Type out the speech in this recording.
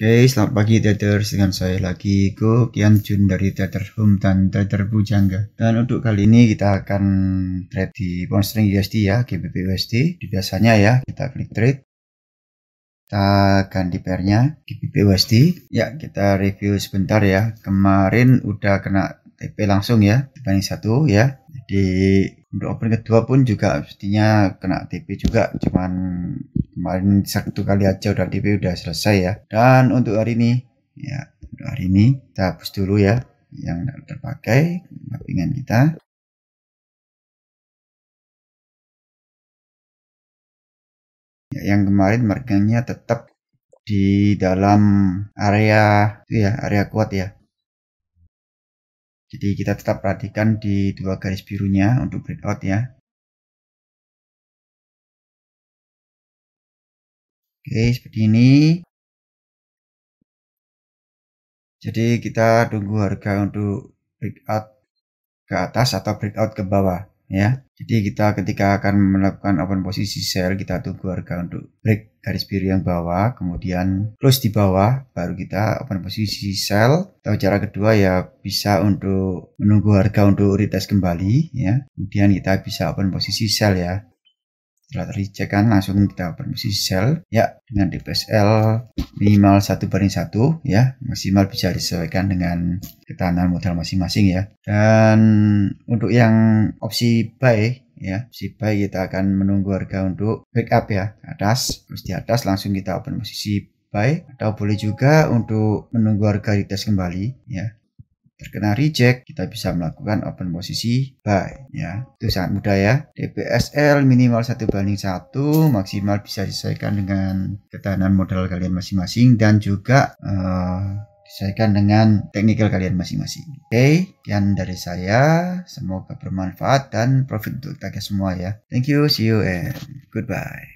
Oke, selamat pagi Traders dengan saya lagi Go Kian Jun dari Trader Home dan Trader Bujangga. Dan untuk kali ini kita akan trade di pound sterling USD ya, GBP USD. biasanya ya, kita klik trade. Kita ganti pairnya GBP USD. Ya, kita review sebentar ya. Kemarin udah kena TP langsung ya, dibanding satu ya. Jadi untuk open kedua pun juga pastinya kena TP juga cuman kemarin satu kali aja udah TP udah selesai ya dan untuk hari ini ya untuk hari ini kita hapus dulu ya yang terpakai mappingan kita ya, yang kemarin markingnya tetap di dalam area itu ya area kuat ya jadi kita tetap perhatikan di dua garis birunya untuk breakout ya. Oke, seperti ini. Jadi kita tunggu harga untuk breakout ke atas atau breakout ke bawah ya. Jadi kita ketika akan melakukan open posisi sell kita tunggu harga untuk break garis biru yang bawah, kemudian close di bawah, baru kita open posisi sell. Atau cara kedua ya bisa untuk menunggu harga untuk retest kembali ya. Kemudian kita bisa open posisi sell ya setelah tercek kan langsung kita permisi sel ya dengan DPSL minimal satu banding satu ya maksimal bisa disesuaikan dengan ketahanan modal masing-masing ya dan untuk yang opsi buy ya si buy kita akan menunggu harga untuk backup ya atas terus di atas langsung kita open posisi buy atau boleh juga untuk menunggu harga di tes kembali ya terkena reject, kita bisa melakukan open posisi buy ya. Itu sangat mudah ya. DPSL minimal satu banding satu maksimal bisa disesuaikan dengan ketahanan modal kalian masing-masing dan juga uh, disesuaikan dengan teknikal kalian masing-masing. Oke, okay, sekian dari saya. Semoga bermanfaat dan profit untuk kita semua ya. Thank you, see you and goodbye.